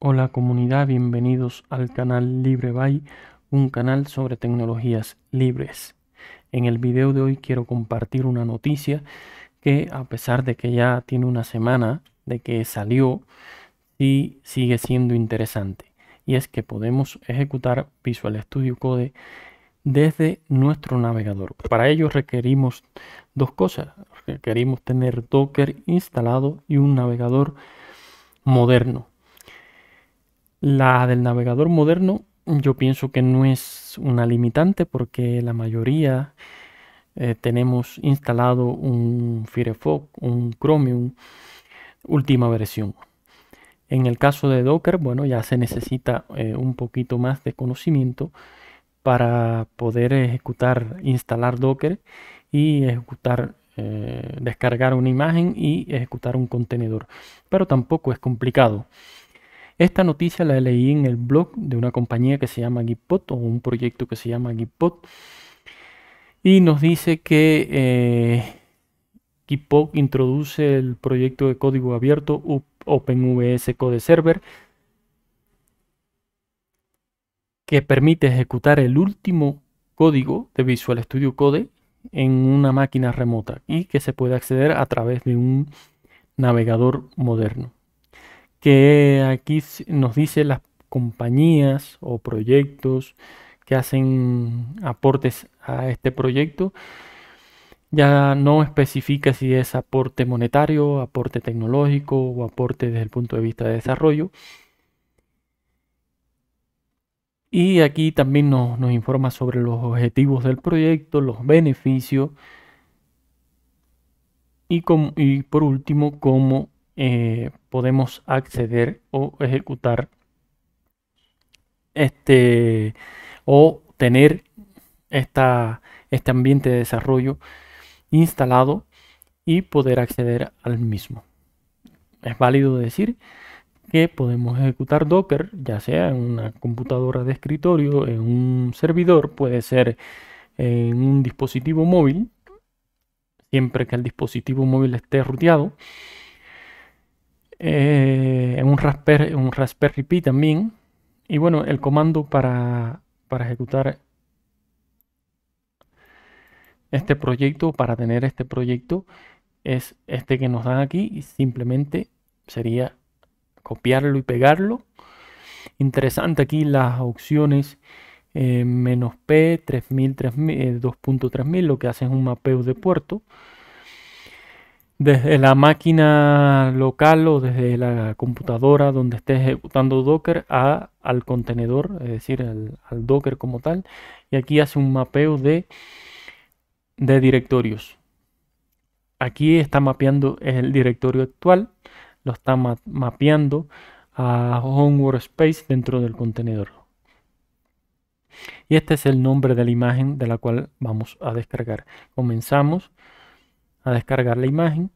Hola comunidad, bienvenidos al canal Libre un canal sobre tecnologías libres. En el video de hoy quiero compartir una noticia que a pesar de que ya tiene una semana de que salió, sí sigue siendo interesante. Y es que podemos ejecutar Visual Studio Code desde nuestro navegador. Para ello requerimos dos cosas. Requerimos tener Docker instalado y un navegador moderno la del navegador moderno yo pienso que no es una limitante porque la mayoría eh, tenemos instalado un Firefox, un Chromium última versión. En el caso de Docker, bueno, ya se necesita eh, un poquito más de conocimiento para poder ejecutar, instalar Docker y ejecutar, eh, descargar una imagen y ejecutar un contenedor. Pero tampoco es complicado. Esta noticia la leí en el blog de una compañía que se llama Gitpod o un proyecto que se llama Gitpod. Y nos dice que eh, Gitpod introduce el proyecto de código abierto OpenVS Code Server que permite ejecutar el último código de Visual Studio Code en una máquina remota y que se puede acceder a través de un navegador moderno que aquí nos dice las compañías o proyectos que hacen aportes a este proyecto. Ya no especifica si es aporte monetario, aporte tecnológico o aporte desde el punto de vista de desarrollo. Y aquí también nos, informa sobre los objetivos del proyecto, los beneficios y, y por último cómo eh, podemos acceder o ejecutar este o tener esta, este ambiente de desarrollo instalado y poder acceder al mismo. Es válido decir que podemos ejecutar Docker, ya sea en una computadora de escritorio, en un servidor, puede ser en un dispositivo móvil, siempre que el dispositivo móvil esté ruteado eh, un, Raspberry, un Pi también. Y bueno, el comando para, para ejecutar este proyecto, para tener este proyecto, es este que nos dan aquí y simplemente sería copiarlo y pegarlo. Interesante aquí las opciones eh, menos P, 3000, 2.3000, eh, lo que hace es un mapeo de puerto desde la máquina local o desde la computadora donde esté ejecutando Docker a, al contenedor, es decir, al, Docker como tal. Y aquí hace un mapeo de, directorios. Aquí está mapeando el directorio actual, lo está mapeando a home workspace dentro del contenedor. Y este es el nombre de la imagen de la cual vamos a descargar. Comenzamos a descargar la imagen.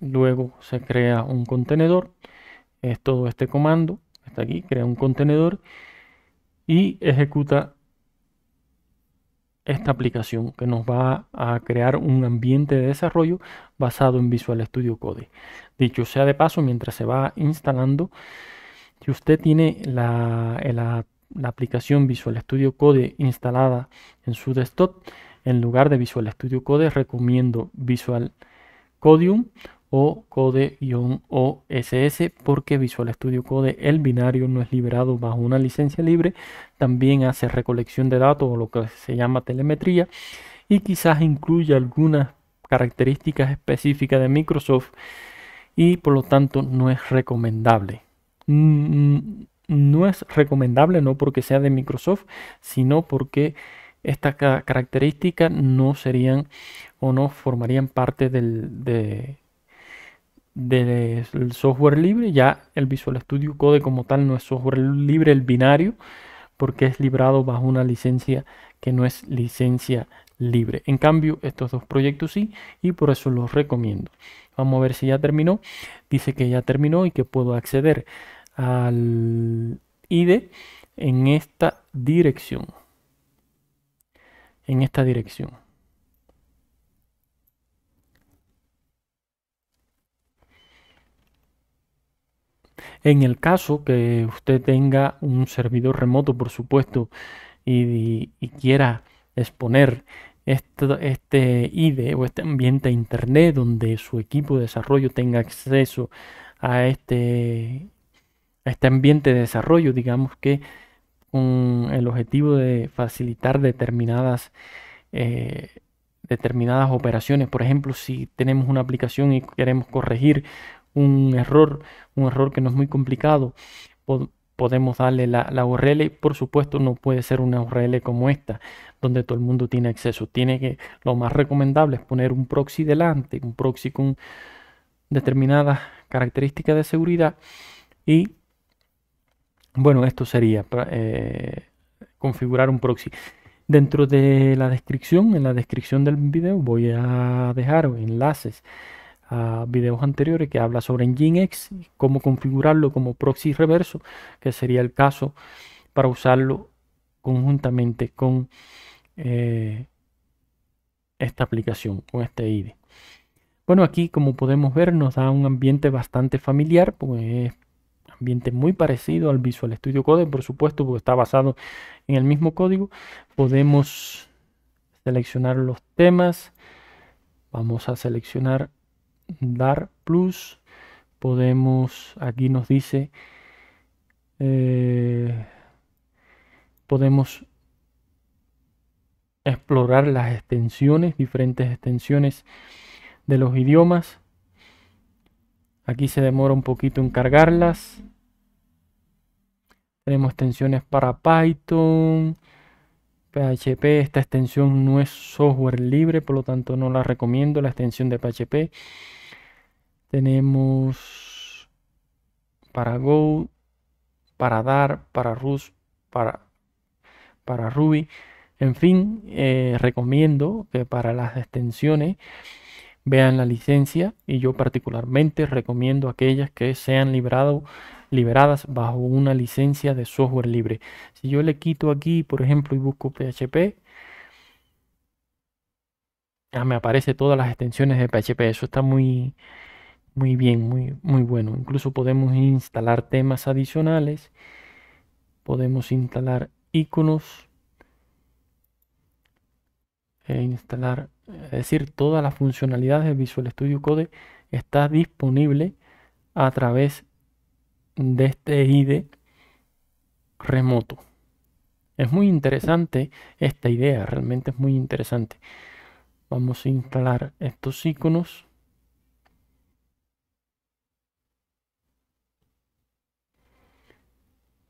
Luego se crea un contenedor. Es todo este comando. Está aquí, crea un contenedor y ejecuta esta aplicación que nos va a crear un ambiente de desarrollo basado en Visual Studio Code. Dicho sea de paso, mientras se va instalando, si usted tiene la, la aplicación Visual Studio Code instalada en su desktop, en lugar de Visual Studio Code, recomiendo Visual Codium o Code-OSS porque Visual Studio Code, el binario, no es liberado bajo una licencia libre. También hace recolección de datos o lo que se llama telemetría y quizás incluya algunas características específicas de Microsoft y por lo tanto no es recomendable. Mm, mm, no es recomendable no porque sea de Microsoft, sino porque estas características no serían o no formarían parte del, software libre. Ya el Visual Studio Code como tal no es software libre, el binario, porque es librado bajo una licencia que no es licencia libre. En cambio, estos dos proyectos sí, y por eso los recomiendo. Vamos a ver si ya terminó. Dice que ya terminó y que puedo acceder al IDE en esta dirección en esta dirección. En el caso que usted tenga un servidor remoto, por supuesto, y, quiera exponer este, IDE o este ambiente a Internet donde su equipo de desarrollo tenga acceso a este, a este ambiente de desarrollo, digamos que con el objetivo de facilitar determinadas, eh, determinadas operaciones. Por ejemplo, si tenemos una aplicación y queremos corregir un error, un error que no es muy complicado, podemos darle la, URL por supuesto no puede ser una URL como esta, donde todo el mundo tiene acceso. Tiene que, lo más recomendable es poner un proxy delante, un proxy con determinadas características de seguridad y bueno, esto sería eh, configurar un proxy. Dentro de la descripción, en la descripción del video, voy a dejar enlaces a videos anteriores que habla sobre Nginx, cómo configurarlo como proxy reverso, que sería el caso para usarlo conjuntamente con eh, esta aplicación, con este IDE. Bueno, aquí como podemos ver nos da un ambiente bastante familiar, pues ambiente muy parecido al Visual Studio Code, por supuesto, porque está basado en el mismo código. Podemos seleccionar los temas. Vamos a seleccionar Dar Plus. Podemos, aquí nos dice, eh, podemos explorar las extensiones, diferentes extensiones de los idiomas. Aquí se demora un poquito en cargarlas. Tenemos extensiones para Python, PHP. Esta extensión no es software libre, por lo tanto no la recomiendo, la extensión de PHP. Tenemos para Go, para Dart, para Rust, para, para Ruby. En fin, eh, recomiendo que para las extensiones vean la licencia y yo particularmente recomiendo aquellas que sean liberadas bajo una licencia de software libre. Si yo le quito aquí, por ejemplo, y busco PHP, ya me aparece todas las extensiones de PHP. Eso está muy, muy bien, muy, muy bueno. Incluso podemos instalar temas adicionales, podemos instalar iconos eh, instalar, es decir, todas las funcionalidades de Visual Studio Code está disponible a través de este IDE remoto. Es muy interesante esta idea, realmente es muy interesante. Vamos a instalar estos iconos.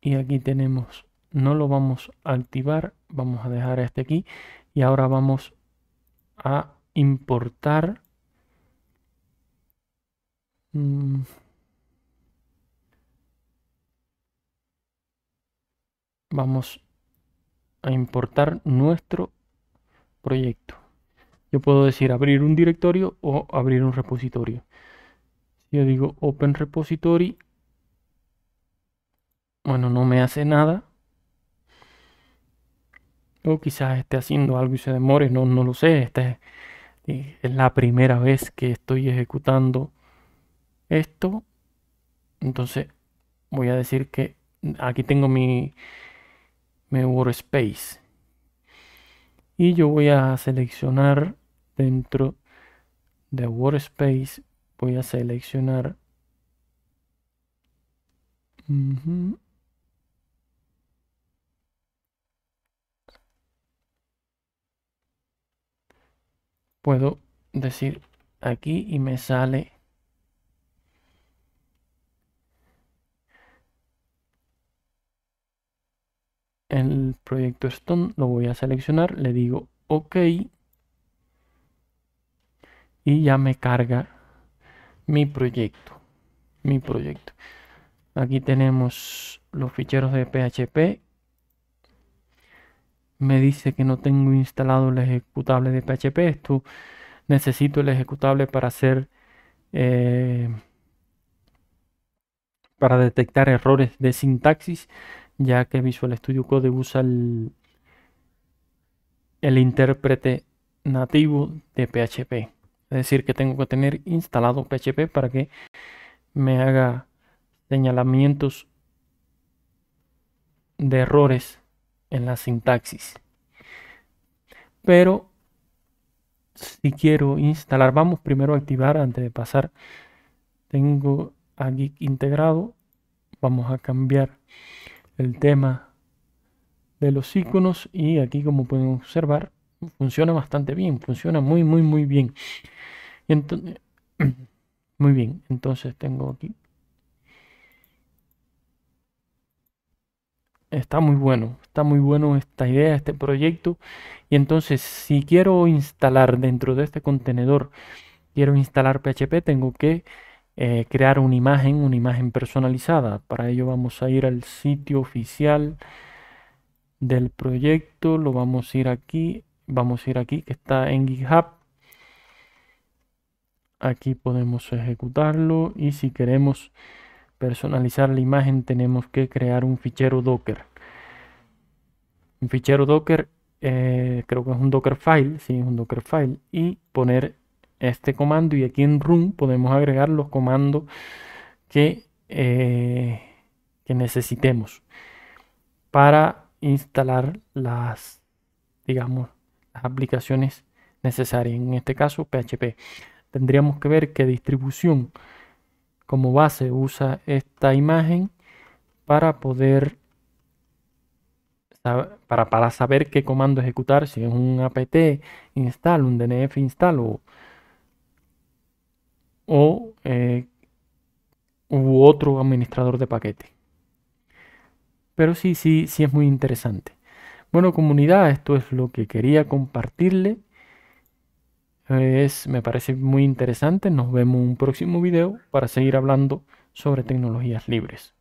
Y aquí tenemos no lo vamos a activar vamos a dejar este aquí y ahora vamos a importar mm, vamos a importar nuestro proyecto. Yo puedo decir abrir un directorio o abrir un repositorio. Si yo digo Open Repository, bueno, no me hace nada. O quizás esté haciendo algo y se demore, no, no lo sé. Esta es, la primera vez que estoy ejecutando esto. Entonces voy a decir que aquí tengo mi, workspace. Y yo voy a seleccionar dentro de workspace, voy a seleccionar... puedo decir aquí y me sale el proyecto Stone, lo voy a seleccionar, le digo OK y ya me carga mi proyecto, mi proyecto. Aquí tenemos los ficheros de PHP me dice que no tengo instalado el ejecutable de PHP. Esto necesito el ejecutable para hacer eh, para detectar errores de sintaxis, ya que Visual Studio Code usa el, el intérprete nativo de PHP. Es decir, que tengo que tener instalado PHP para que me haga señalamientos de errores en la sintaxis. Pero si quiero instalar, vamos primero a activar antes de pasar. Tengo a integrado. Vamos a cambiar el tema de los iconos y aquí como pueden observar funciona bastante bien, funciona muy muy muy bien. muy bien, entonces tengo aquí está muy bueno, está muy bueno esta idea, este proyecto. Y entonces, si quiero instalar dentro de este contenedor, quiero instalar PHP, tengo que eh, crear una imagen, una imagen personalizada. Para ello vamos a ir al sitio oficial del proyecto, lo vamos a ir aquí, vamos a ir aquí que está en GitHub. Aquí podemos ejecutarlo y si queremos personalizar la imagen tenemos que crear un fichero docker un fichero docker eh, creo que es un docker file sí es un docker file y poner este comando y aquí en run podemos agregar los comandos que, eh, que necesitemos para instalar las digamos las aplicaciones necesarias en este caso php tendríamos que ver qué distribución como base usa esta imagen para poder para, para saber qué comando ejecutar, si es un apt install, un dnf install o, eh, u otro administrador de paquete. Pero sí, sí, sí es muy interesante. Bueno, comunidad, esto es lo que quería compartirle. Es, me parece muy interesante. Nos vemos en un próximo video para seguir hablando sobre tecnologías libres.